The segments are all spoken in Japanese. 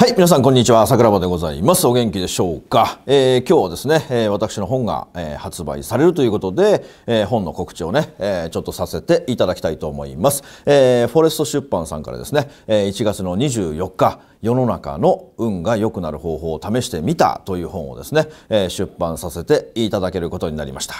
はい、皆さんこんにちは。桜庭でございます。お元気でしょうか。えー、今日はですね、えー、私の本が、えー、発売されるということで、え本の告知をね、えちょっとさせていただきたいと思います。えフォレスト出版さんからですね、え1月の24日、世の中の運が良くなる方法を試してみたという本をですね、えー、出版させていただけることになりました、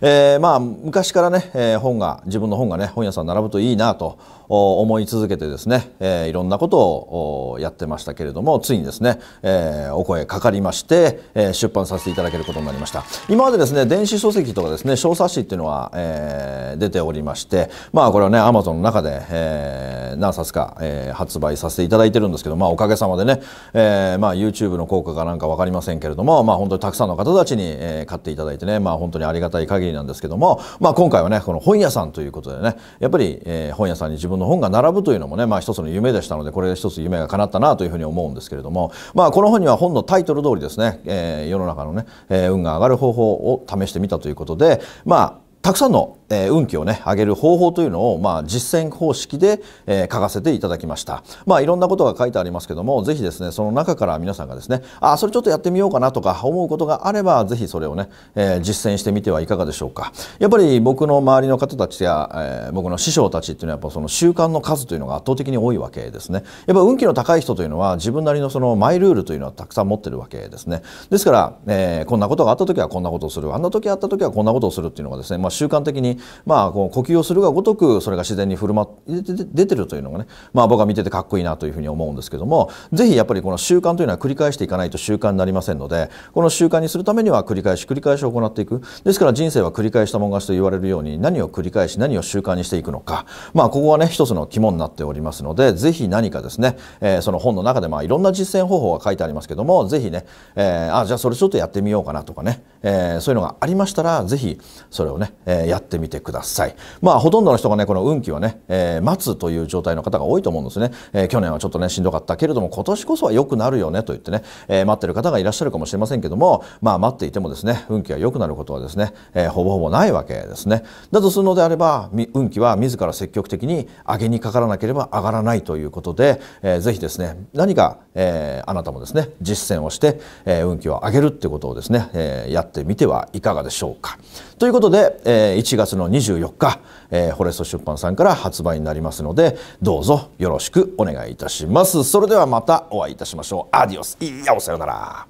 えー、まあ昔からね、えー、本が自分の本がね本屋さん並ぶといいなと思い続けてですね、えー、いろんなことをやってましたけれどもついにですね、えー、お声かかりまして、えー、出版させていただけることになりました今までですね電子書籍とかですね小冊子っていうのは、えー、出ておりましてまあこれはねアマゾンの中で、えー、何冊か、えー、発売させていただいてるんですけどまあおかげさまでね、えー、まあ YouTube の効果かなんか分かりませんけれども、まあ本当にたくさんの方たちに、えー、買っていただいてね、まあ本当にありがたい限りなんですけども、まあ今回はね、この本屋さんということでね、やっぱり、えー、本屋さんに自分の本が並ぶというのもね、まあ一つの夢でしたので、これで一つ夢が叶ったなというふうに思うんですけれども、まあこの本には本のタイトル通りですね、えー、世の中のね、えー、運が上がる方法を試してみたということで、まあたくさんのえ運気をね上げる方法というのを、まあ、実践方式で、え書かせていただきました、まあ、いろんなことが書いてありますけどもぜひですねその中から皆さんがですねあそれちょっとやってみようかなとか思うことがあればぜひそれをね、え実践してみてはいかがでしょうかやっぱり僕の周りの方たちや、え僕の師匠たちっていうのはやっぱその習慣の数というのが圧倒的に多いわけですねやっぱ運気の高い人というのは自分なりのそのマイルールというのはたくさん持ってるわけですねですから、えー、こんなことがあった時はこんなことをするあんな時あった時はこんなことをするっていうのがですね、まあ、習慣的にまあ、こう呼吸をするがごとくそれが自然に振る舞って出てるというのがね、まあ、僕は見ててかっこいいなというふうに思うんですけども是非やっぱりこの習慣というのは繰り返していかないと習慣になりませんのでこの習慣にするためには繰り返し繰り返し行っていくですから人生は繰り返したもん勝ちと言われるように何を繰り返し何を習慣にしていくのか、まあ、ここはね一つの肝になっておりますので是非何かですね、えー、その本の中でまあいろんな実践方法が書いてありますけども是非ね、えー、あじゃあそれちょっとやってみようかなとかね、えー、そういうのがありましたら是非それをね、えー、やってみみてください。まあ、ほとんどの人がね、この運気をね、えー、待つという状態の方が多いと思うんですね。えー、去年はちょっとね、しんどかったけれども、今年こそは良くなるよねと言ってね、えー、待ってる方がいらっしゃるかもしれませんけども、まあ、待っていてもですね、運気が良くなることはですね、えほぼほぼないわけですね。だとするのであれば、運気は自ら積極的に上げにかからなければ上がらないということで、えー、ぜひですね、何か、えあなたもですね、実践をして、え運気を上げるってことをですね、えやってみてはいかがでしょうか。ということで、え1月の24日、えー、フレスト出版さんから発売になりますのでどうぞよろしくお願いいたしますそれではまたお会いいたしましょうアディオスいやおさよなら